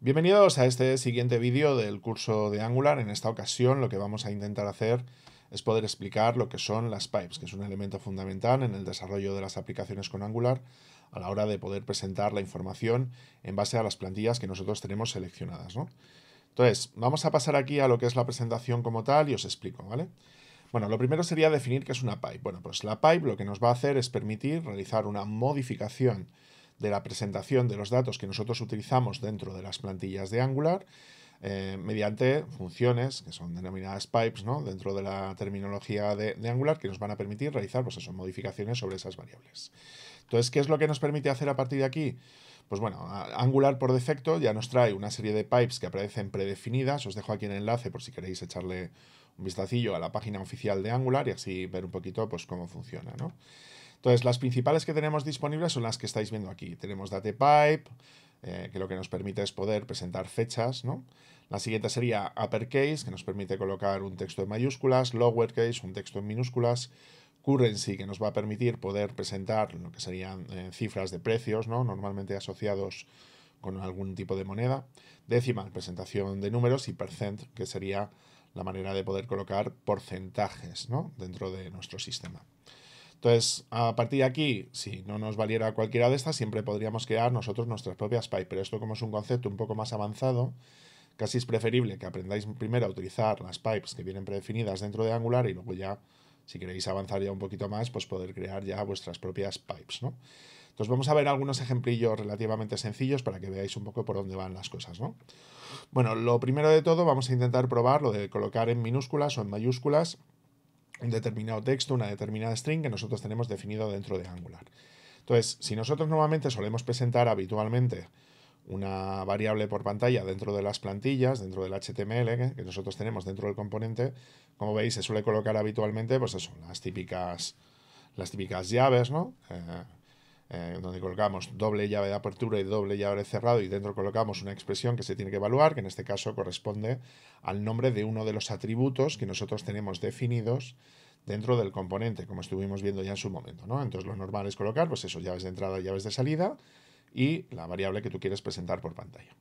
Bienvenidos a este siguiente vídeo del curso de Angular. En esta ocasión lo que vamos a intentar hacer es poder explicar lo que son las pipes, que es un elemento fundamental en el desarrollo de las aplicaciones con Angular a la hora de poder presentar la información en base a las plantillas que nosotros tenemos seleccionadas. ¿no? Entonces, vamos a pasar aquí a lo que es la presentación como tal y os explico, ¿vale? Bueno, lo primero sería definir qué es una pipe. Bueno, pues la pipe lo que nos va a hacer es permitir realizar una modificación de la presentación de los datos que nosotros utilizamos dentro de las plantillas de Angular eh, mediante funciones que son denominadas pipes ¿no? dentro de la terminología de, Angular que nos van a permitir realizar pues modificaciones sobre esas variables. Entonces, ¿qué es lo que nos permite hacer a partir de aquí? Pues bueno, Angular por defecto ya nos trae una serie de pipes que aparecen predefinidas. Os dejo aquí el enlace por si queréis echarle un vistacillo a la página oficial de Angular y así ver un poquito pues, cómo funciona. ¿no? Entonces, las principales que tenemos disponibles son las que estáis viendo aquí. Tenemos DatePipe, eh, que lo que nos permite es poder presentar fechas, ¿no? La siguiente sería uppercase, que nos permite colocar un texto en mayúsculas, lowercase, un texto en minúsculas, currency, que nos va a permitir poder presentar lo que serían eh, cifras de precios, ¿no? normalmente asociados con algún tipo de moneda, decimal, presentación de números y percent, que sería la manera de poder colocar porcentajes ¿no? dentro de nuestro sistema. Entonces, a partir de aquí, si no nos valiera cualquiera de estas, siempre podríamos crear nosotros nuestras propias pipes. pero esto como es un concepto un poco más avanzado, casi es preferible que aprendáis primero a utilizar las pipes que vienen predefinidas dentro de Angular y luego ya, si queréis avanzar ya un poquito más, pues poder crear ya vuestras propias pipes, ¿no? Entonces vamos a ver algunos ejemplillos relativamente sencillos para que veáis un poco por dónde van las cosas, ¿no? Bueno, lo primero de todo vamos a intentar probar lo de colocar en minúsculas o en mayúsculas un determinado texto, una determinada string que nosotros tenemos definido dentro de Angular. Entonces, si nosotros normalmente solemos presentar habitualmente una variable por pantalla dentro de las plantillas, dentro del HTML ¿eh? que nosotros tenemos dentro del componente, como veis se suele colocar habitualmente pues eso, las típicas, las típicas llaves, ¿no? Eh, eh, donde colocamos doble llave de apertura y doble llave de cerrado y dentro colocamos una expresión que se tiene que evaluar, que en este caso corresponde al nombre de uno de los atributos que nosotros tenemos definidos dentro del componente, como estuvimos viendo ya en su momento. ¿no? Entonces lo normal es colocar, pues llaves de entrada, y llaves de salida y la variable que tú quieres presentar por pantalla.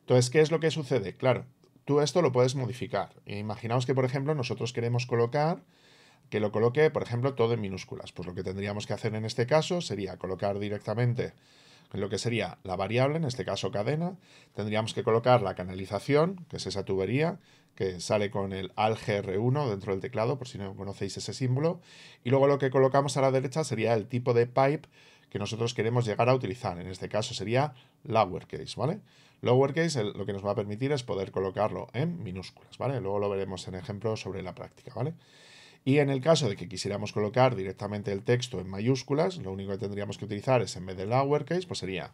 Entonces, ¿qué es lo que sucede? Claro, tú esto lo puedes modificar. Imaginaos que, por ejemplo, nosotros queremos colocar que lo coloque, por ejemplo, todo en minúsculas. Pues lo que tendríamos que hacer en este caso sería colocar directamente lo que sería la variable, en este caso cadena, tendríamos que colocar la canalización, que es esa tubería, que sale con el ALGR1 dentro del teclado, por si no conocéis ese símbolo, y luego lo que colocamos a la derecha sería el tipo de pipe que nosotros queremos llegar a utilizar, en este caso sería lowercase, ¿vale? Lowercase lo que nos va a permitir es poder colocarlo en minúsculas, ¿vale? Luego lo veremos en ejemplo sobre la práctica, ¿vale? vale y en el caso de que quisiéramos colocar directamente el texto en mayúsculas, lo único que tendríamos que utilizar es en vez de lowercase, pues sería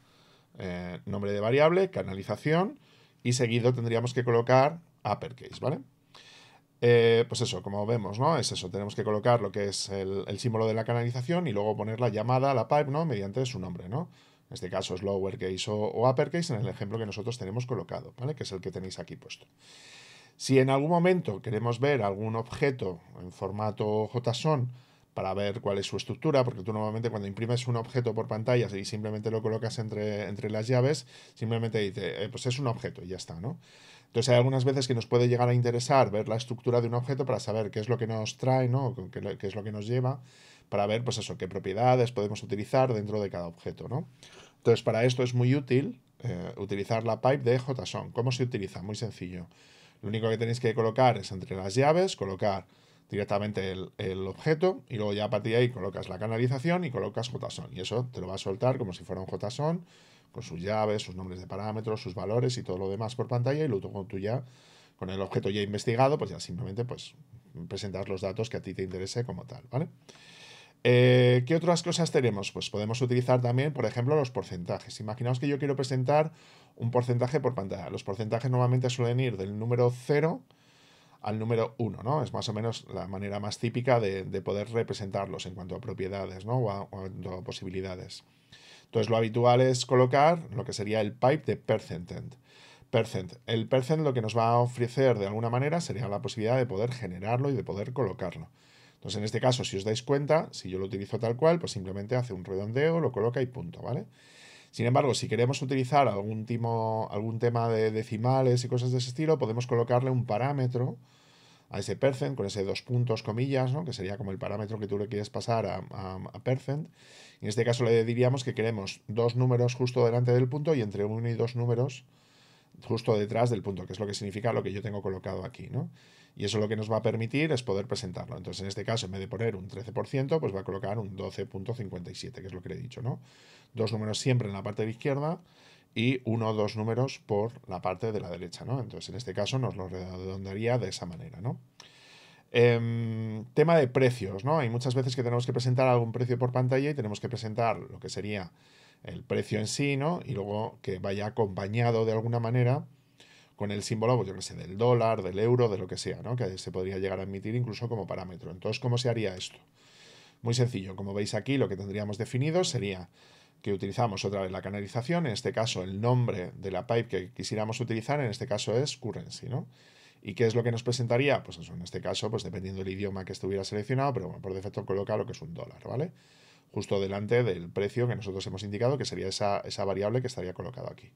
eh, nombre de variable, canalización, y seguido tendríamos que colocar uppercase, ¿vale? Eh, pues eso, como vemos, ¿no? Es eso, tenemos que colocar lo que es el, símbolo de la canalización y luego poner la llamada a la pipe, ¿no? Mediante su nombre, ¿no? En este caso es lowercase o, o uppercase en el ejemplo que nosotros tenemos colocado, ¿vale? Que es el que tenéis aquí puesto. Si en algún momento queremos ver algún objeto en formato JSON para ver cuál es su estructura, porque tú normalmente cuando imprimes un objeto por pantalla y simplemente lo colocas entre, entre las llaves, simplemente dice, eh, pues es un objeto y ya está, ¿no? Entonces hay algunas veces que nos puede llegar a interesar ver la estructura de un objeto para saber qué es lo que nos trae, ¿no? Qué, es lo que nos lleva, para ver, pues eso, qué propiedades podemos utilizar dentro de cada objeto, ¿no? Entonces para esto es muy útil eh, utilizar la pipe de JSON. ¿Cómo se utiliza? Muy sencillo. Lo único que tenéis que colocar es entre las llaves, colocar directamente el, objeto y luego ya a partir de ahí colocas la canalización y colocas JSON. Y eso te lo va a soltar como si fuera un JSON con sus llaves, sus nombres de parámetros, sus valores y todo lo demás por pantalla y luego tú ya con el objeto ya investigado, pues ya simplemente pues presentas los datos que a ti te interese como tal, ¿vale? vale eh, ¿Qué otras cosas tenemos? Pues podemos utilizar también, por ejemplo, los porcentajes. Imaginaos que yo quiero presentar un porcentaje por pantalla. Los porcentajes normalmente suelen ir del número 0 al número 1, ¿no? Es más o menos la manera más típica de, poder representarlos en cuanto a propiedades, ¿no? O a, a, posibilidades. Entonces, lo habitual es colocar lo que sería el pipe de Percent. El percent lo que nos va a ofrecer de alguna manera sería la posibilidad de poder generarlo y de poder colocarlo. Entonces, en este caso, si os dais cuenta, si yo lo utilizo tal cual, pues simplemente hace un redondeo, lo coloca y punto, ¿vale? Sin embargo, si queremos utilizar algún, algún tema de decimales y cosas de ese estilo, podemos colocarle un parámetro a ese percent con ese dos puntos comillas, ¿no? que sería como el parámetro que tú le quieres pasar a, a percent. En este caso le diríamos que queremos dos números justo delante del punto y entre uno y dos números justo detrás del punto, que es lo que significa lo que yo tengo colocado aquí. ¿no? Y eso lo que nos va a permitir es poder presentarlo. Entonces, en este caso, en vez de poner un 13%, pues va a colocar un 12.57, que es lo que le he dicho, ¿no? Dos números siempre en la parte de izquierda y uno o dos números por la parte de la derecha, ¿no? Entonces, en este caso, nos lo redondaría de esa manera, ¿no? Em, tema de precios, ¿no? Hay muchas veces que tenemos que presentar algún precio por pantalla y tenemos que presentar lo que sería el precio en sí, ¿no? Y luego que vaya acompañado de alguna manera con el símbolo, pues yo sé, del dólar, del euro, de lo que sea, ¿no? Que se podría llegar a emitir incluso como parámetro. Entonces, ¿cómo se haría esto? Muy sencillo, como veis aquí, lo que tendríamos definido sería que utilizamos otra vez la canalización, en este caso el nombre de la pipe que quisiéramos utilizar, en este caso es currency, ¿no? ¿Y qué es lo que nos presentaría? Pues en este caso, pues dependiendo del idioma que estuviera seleccionado, pero por defecto coloca lo que es un dólar, ¿vale? Justo delante del precio que nosotros hemos indicado, que sería esa, variable que estaría colocado aquí.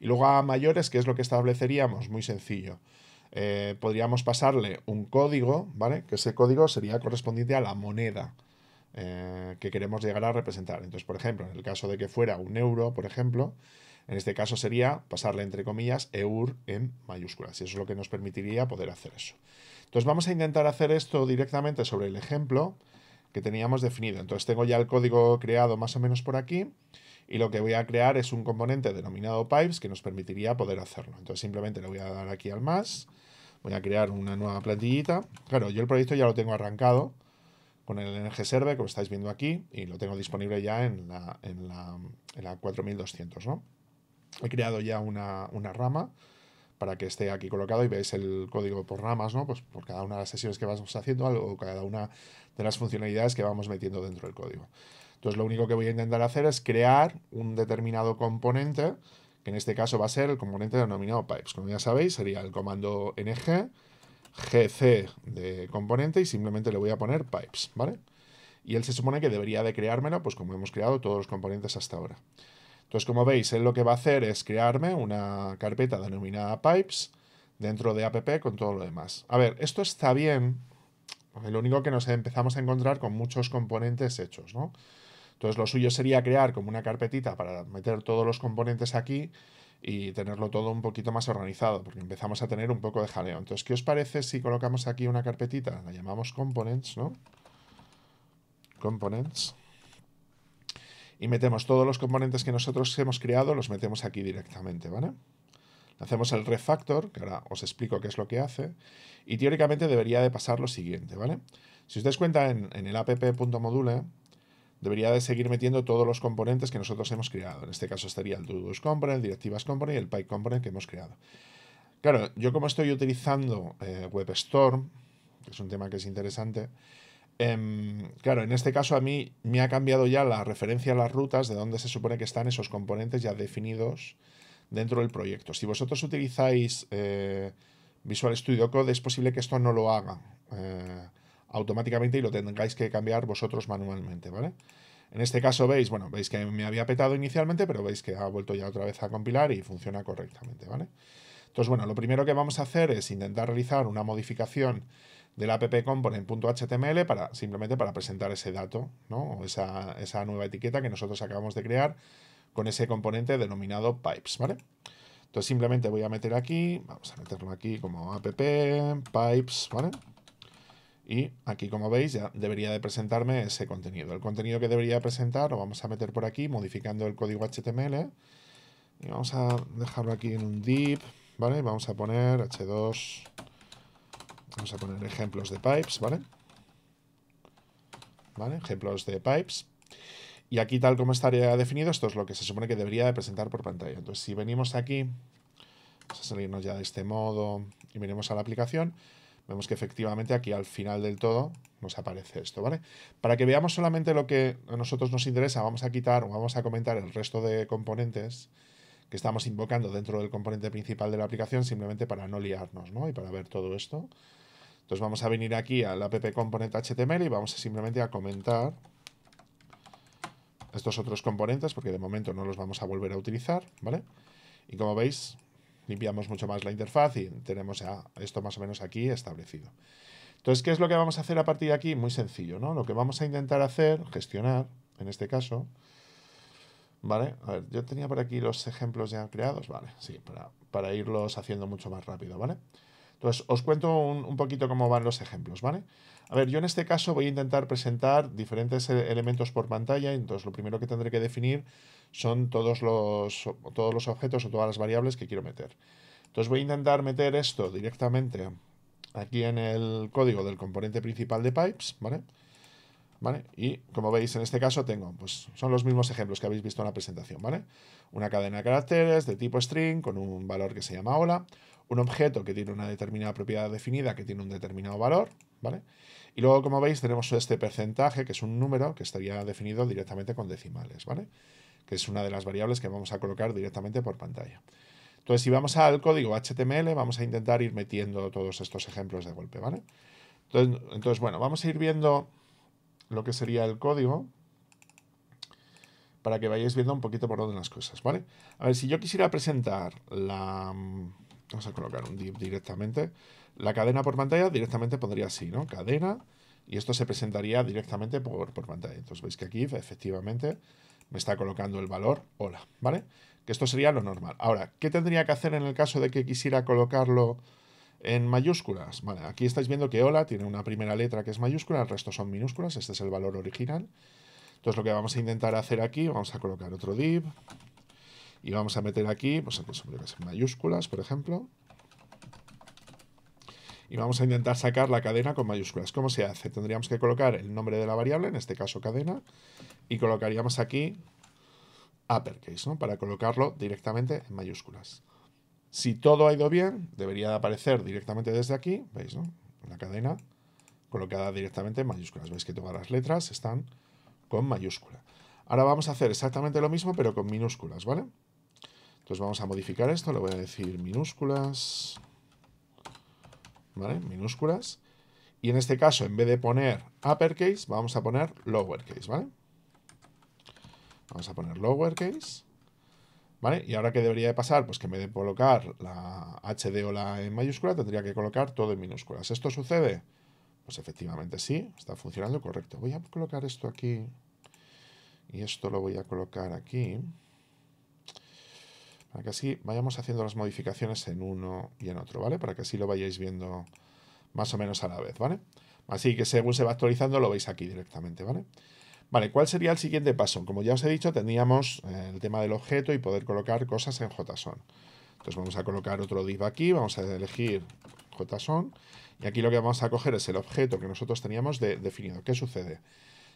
Y luego a mayores, ¿qué es lo que estableceríamos? Muy sencillo. Eh, podríamos pasarle un código, ¿vale? Que ese código sería correspondiente a la moneda eh, que queremos llegar a representar. Entonces, por ejemplo, en el caso de que fuera un euro, por ejemplo, en este caso sería pasarle entre comillas EUR en mayúsculas. Y eso es lo que nos permitiría poder hacer eso. Entonces vamos a intentar hacer esto directamente sobre el ejemplo que teníamos definido. Entonces tengo ya el código creado más o menos por aquí y lo que voy a crear es un componente denominado pipes que nos permitiría poder hacerlo. Entonces simplemente le voy a dar aquí al más, voy a crear una nueva plantillita. Claro, yo el proyecto ya lo tengo arrancado con el NG Server, como estáis viendo aquí, y lo tengo disponible ya en la, 4200, He creado ya una, una, rama para que esté aquí colocado y veáis el código por ramas, ¿no? Pues por cada una de las sesiones que vamos haciendo o cada una de las funcionalidades que vamos metiendo dentro del código. Entonces lo único que voy a intentar hacer es crear un determinado componente, que en este caso va a ser el componente denominado pipes. Como ya sabéis, sería el comando ng, gc de componente y simplemente le voy a poner pipes, ¿vale? Y él se supone que debería de creármelo, pues como hemos creado todos los componentes hasta ahora. Entonces, como veis, él lo que va a hacer es crearme una carpeta denominada pipes dentro de app con todo lo demás. A ver, esto está bien. Lo único que nos empezamos a encontrar con muchos componentes hechos, ¿no? Entonces lo suyo sería crear como una carpetita para meter todos los componentes aquí y tenerlo todo un poquito más organizado, porque empezamos a tener un poco de jaleo. Entonces, ¿qué os parece si colocamos aquí una carpetita? La llamamos components, ¿no? Components. Y metemos todos los componentes que nosotros hemos creado, los metemos aquí directamente, ¿vale? Hacemos el refactor, que ahora os explico qué es lo que hace, y teóricamente debería de pasar lo siguiente, ¿vale? Si os dais cuenta, en, en el app.module, debería de seguir metiendo todos los componentes que nosotros hemos creado. En este caso estaría el toDo's component, el directivas component y el pipe component que hemos creado. Claro, yo como estoy utilizando eh, WebStorm, que es un tema que es interesante, em, claro, en este caso a mí me ha cambiado ya la referencia a las rutas de dónde se supone que están esos componentes ya definidos dentro del proyecto. Si vosotros utilizáis eh, Visual Studio Code, es posible que esto no lo haga. Eh, automáticamente y lo tengáis que cambiar vosotros manualmente, ¿vale? En este caso veis, bueno, veis que me había petado inicialmente, pero veis que ha vuelto ya otra vez a compilar y funciona correctamente, ¿vale? Entonces, bueno, lo primero que vamos a hacer es intentar realizar una modificación del app-component.html para, simplemente para presentar ese dato, ¿no? O esa, esa nueva etiqueta que nosotros acabamos de crear con ese componente denominado pipes, ¿vale? Entonces simplemente voy a meter aquí, vamos a meterlo aquí como app, pipes, ¿vale? Y aquí, como veis, ya debería de presentarme ese contenido. El contenido que debería presentar lo vamos a meter por aquí, modificando el código HTML. Y vamos a dejarlo aquí en un div, ¿vale? Vamos a poner h2, vamos a poner ejemplos de pipes, ¿vale? ¿Vale? Ejemplos de pipes. Y aquí, tal como estaría definido, esto es lo que se supone que debería de presentar por pantalla. Entonces, si venimos aquí, vamos a salirnos ya de este modo y miremos a la aplicación vemos que efectivamente aquí al final del todo nos aparece esto, ¿vale? Para que veamos solamente lo que a nosotros nos interesa, vamos a quitar o vamos a comentar el resto de componentes que estamos invocando dentro del componente principal de la aplicación, simplemente para no liarnos, ¿no? Y para ver todo esto. Entonces vamos a venir aquí al app component HTML y vamos a simplemente a comentar estos otros componentes, porque de momento no los vamos a volver a utilizar, ¿vale? Y como veis, limpiamos mucho más la interfaz y tenemos ya esto más o menos aquí establecido. Entonces, ¿qué es lo que vamos a hacer a partir de aquí? Muy sencillo, ¿no? Lo que vamos a intentar hacer, gestionar, en este caso, ¿vale? A ver, yo tenía por aquí los ejemplos ya creados, ¿vale? Sí, para, irlos haciendo mucho más rápido, ¿vale? Entonces, os cuento un, poquito cómo van los ejemplos, ¿vale? A ver, yo en este caso voy a intentar presentar diferentes eh, elementos por pantalla, entonces lo primero que tendré que definir son todos los, todos los objetos o todas las variables que quiero meter. Entonces voy a intentar meter esto directamente aquí en el código del componente principal de pipes, ¿vale? ¿Vale? Y como veis en este caso tengo, pues son los mismos ejemplos que habéis visto en la presentación, ¿vale? Una cadena de caracteres de tipo string con un valor que se llama hola, un objeto que tiene una determinada propiedad definida que tiene un determinado valor, ¿vale? Y luego como veis tenemos este porcentaje que es un número que estaría definido directamente con decimales, ¿vale? vale que es una de las variables que vamos a colocar directamente por pantalla. Entonces, si vamos al código HTML, vamos a intentar ir metiendo todos estos ejemplos de golpe, ¿vale? Entonces, bueno, vamos a ir viendo lo que sería el código para que vayáis viendo un poquito por dónde las cosas, ¿vale? A ver, si yo quisiera presentar la... Vamos a colocar un div directamente. La cadena por pantalla directamente pondría así, ¿no? Cadena, y esto se presentaría directamente por, por pantalla. Entonces veis que aquí, efectivamente, me está colocando el valor hola, ¿vale? Que esto sería lo normal. Ahora, ¿qué tendría que hacer en el caso de que quisiera colocarlo en mayúsculas? Vale, aquí estáis viendo que hola tiene una primera letra que es mayúscula, el resto son minúsculas, este es el valor original. Entonces lo que vamos a intentar hacer aquí, vamos a colocar otro div y vamos a meter aquí, pues, pues mayúsculas, por ejemplo, y vamos a intentar sacar la cadena con mayúsculas. ¿Cómo se hace? Tendríamos que colocar el nombre de la variable, en este caso cadena, y colocaríamos aquí uppercase, ¿no? Para colocarlo directamente en mayúsculas. Si todo ha ido bien, debería aparecer directamente desde aquí, ¿veis? No? La cadena colocada directamente en mayúsculas. Veis que todas las letras están con mayúscula. Ahora vamos a hacer exactamente lo mismo, pero con minúsculas, ¿vale? Entonces vamos a modificar esto, le voy a decir minúsculas... ¿vale? Minúsculas. Y en este caso, en vez de poner uppercase, vamos a poner lowercase, ¿vale? Vamos a poner lowercase. ¿Vale? Y ahora ¿qué debería de pasar, pues que en vez de colocar la HD o la e en mayúscula, tendría que colocar todo en minúsculas. ¿Esto sucede? Pues efectivamente sí, está funcionando correcto. Voy a colocar esto aquí y esto lo voy a colocar aquí. Para que así vayamos haciendo las modificaciones en uno y en otro, ¿vale? Para que así lo vayáis viendo más o menos a la vez, ¿vale? Así que según se va actualizando lo veis aquí directamente, ¿vale? Vale, ¿cuál sería el siguiente paso? Como ya os he dicho, teníamos eh, el tema del objeto y poder colocar cosas en JSON. Entonces vamos a colocar otro div aquí, vamos a elegir JSON y aquí lo que vamos a coger es el objeto que nosotros teníamos definido. ¿Qué sucede?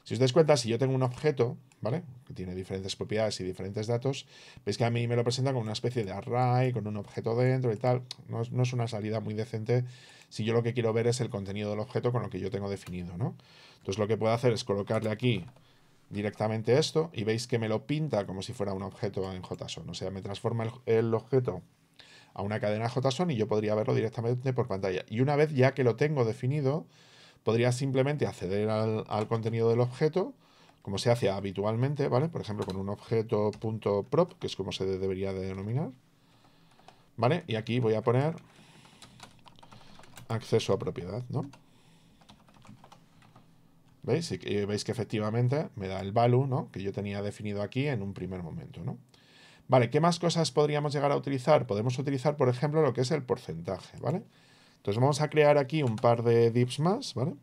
Si os dais cuenta, si yo tengo un objeto, ¿vale? Que tiene diferentes propiedades y diferentes datos, veis que a mí me lo presenta como una especie de array, con un objeto dentro y tal. No es, una salida muy decente si yo lo que quiero ver es el contenido del objeto con lo que yo tengo definido, ¿no? Entonces lo que puedo hacer es colocarle aquí directamente esto y veis que me lo pinta como si fuera un objeto en JSON. O sea, me transforma el, el objeto a una cadena JSON y yo podría verlo directamente por pantalla. Y una vez ya que lo tengo definido, Podría simplemente acceder al, contenido del objeto, como se hace habitualmente, ¿vale? Por ejemplo, con un objeto.prop, que es como se debería de denominar, ¿vale? Y aquí voy a poner acceso a propiedad, ¿no? ¿Veis? Y eh, veis que efectivamente me da el value, ¿no? Que yo tenía definido aquí en un primer momento, ¿no? Vale, ¿qué más cosas podríamos llegar a utilizar? Podemos utilizar, por ejemplo, lo que es el porcentaje, ¿vale? vale entonces vamos a crear aquí un par de dips más, ¿vale?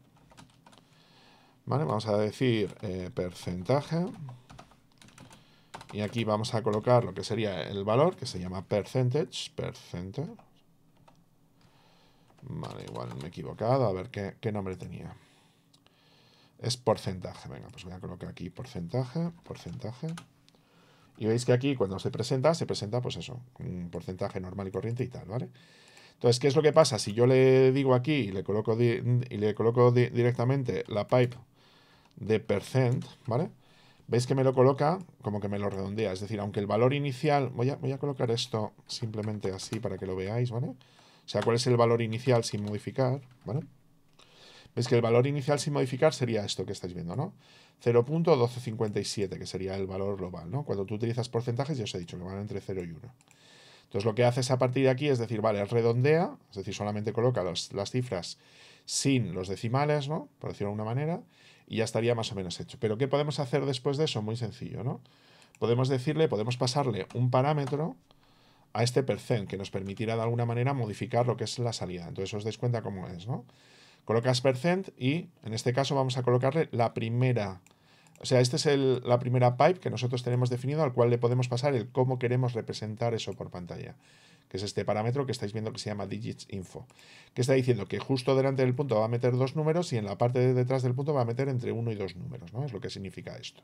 Vamos a decir eh, porcentaje. Y aquí vamos a colocar lo que sería el valor, que se llama percentage, percentage. Vale, igual me he equivocado. A ver qué, nombre tenía. Es porcentaje. Venga, pues voy a colocar aquí porcentaje, porcentaje. Y veis que aquí cuando se presenta, se presenta pues eso, un porcentaje normal y corriente y tal, ¿vale? vale entonces, ¿qué es lo que pasa? Si yo le digo aquí y le coloco, y le coloco directamente la pipe de percent, ¿vale? Veis que me lo coloca como que me lo redondea. Es decir, aunque el valor inicial... Voy a, voy a colocar esto simplemente así para que lo veáis, ¿vale? O sea, ¿cuál es el valor inicial sin modificar? ¿Vale? Veis que el valor inicial sin modificar sería esto que estáis viendo, ¿no? 0.1257, que sería el valor global, ¿no? Cuando tú utilizas porcentajes, ya os he dicho que van entre 0 y 1. Entonces lo que haces a partir de aquí es decir, vale, redondea, es decir, solamente coloca las cifras sin los decimales, ¿no? Por decirlo de alguna manera, y ya estaría más o menos hecho. Pero ¿qué podemos hacer después de eso? Muy sencillo, ¿no? Podemos decirle, podemos pasarle un parámetro a este percent que nos permitirá de alguna manera modificar lo que es la salida. Entonces os dais cuenta cómo es, ¿no? Colocas percent y en este caso vamos a colocarle la primera o sea, esta es el, la primera pipe que nosotros tenemos definido al cual le podemos pasar el cómo queremos representar eso por pantalla, que es este parámetro que estáis viendo que se llama digits info, que está diciendo que justo delante del punto va a meter dos números y en la parte de detrás del punto va a meter entre uno y dos números, ¿no? Es lo que significa esto.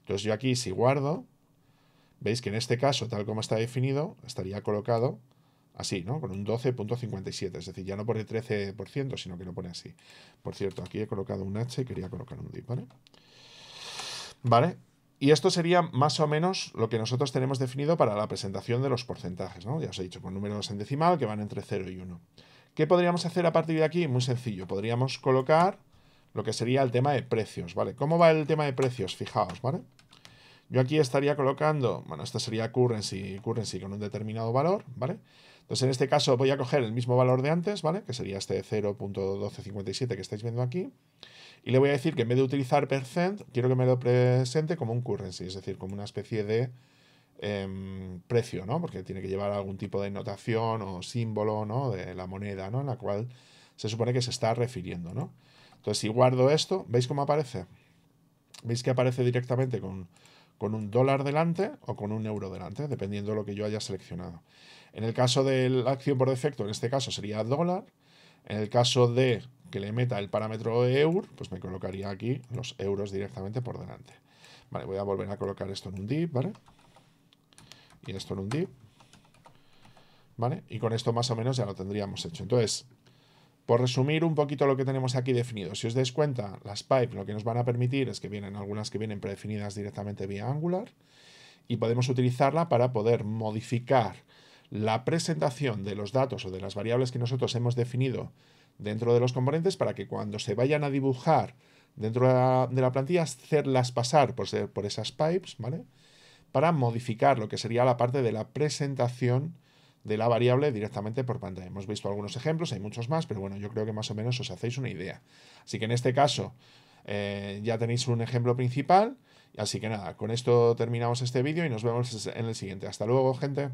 Entonces yo aquí si guardo, veis que en este caso, tal como está definido, estaría colocado así, ¿no? Con un 12.57, es decir, ya no pone 13%, sino que lo pone así. Por cierto, aquí he colocado un H, y quería colocar un d, ¿vale? ¿Vale? Y esto sería más o menos lo que nosotros tenemos definido para la presentación de los porcentajes, ¿no? Ya os he dicho, con pues números en decimal que van entre 0 y 1. ¿Qué podríamos hacer a partir de aquí? Muy sencillo, podríamos colocar lo que sería el tema de precios, ¿vale? ¿Cómo va el tema de precios? Fijaos, ¿vale? Yo aquí estaría colocando, bueno, esto sería currency, currency con un determinado valor, ¿vale? Entonces, en este caso voy a coger el mismo valor de antes, ¿vale? Que sería este 0.1257 que estáis viendo aquí. Y le voy a decir que en vez de utilizar percent, quiero que me lo presente como un currency, es decir, como una especie de em, precio, ¿no? Porque tiene que llevar algún tipo de notación o símbolo, ¿no? De la moneda, ¿no? En la cual se supone que se está refiriendo, ¿no? Entonces, si guardo esto, ¿veis cómo aparece? ¿Veis que aparece directamente con con un dólar delante o con un euro delante, dependiendo de lo que yo haya seleccionado. En el caso de la acción por defecto, en este caso sería dólar. En el caso de que le meta el parámetro EUR, pues me colocaría aquí los euros directamente por delante. Vale, voy a volver a colocar esto en un div, ¿vale? Y esto en un div. ¿Vale? Y con esto más o menos ya lo tendríamos hecho. Entonces, por resumir un poquito lo que tenemos aquí definido, si os dais cuenta, las pipes lo que nos van a permitir es que vienen algunas que vienen predefinidas directamente vía Angular y podemos utilizarla para poder modificar la presentación de los datos o de las variables que nosotros hemos definido dentro de los componentes para que cuando se vayan a dibujar dentro de la, plantilla, hacerlas pasar por, por esas pipes, ¿vale? Para modificar lo que sería la parte de la presentación de la variable directamente por pantalla. Hemos visto algunos ejemplos, hay muchos más, pero bueno, yo creo que más o menos os hacéis una idea. Así que en este caso eh, ya tenéis un ejemplo principal. Así que nada, con esto terminamos este vídeo y nos vemos en el siguiente. Hasta luego, gente.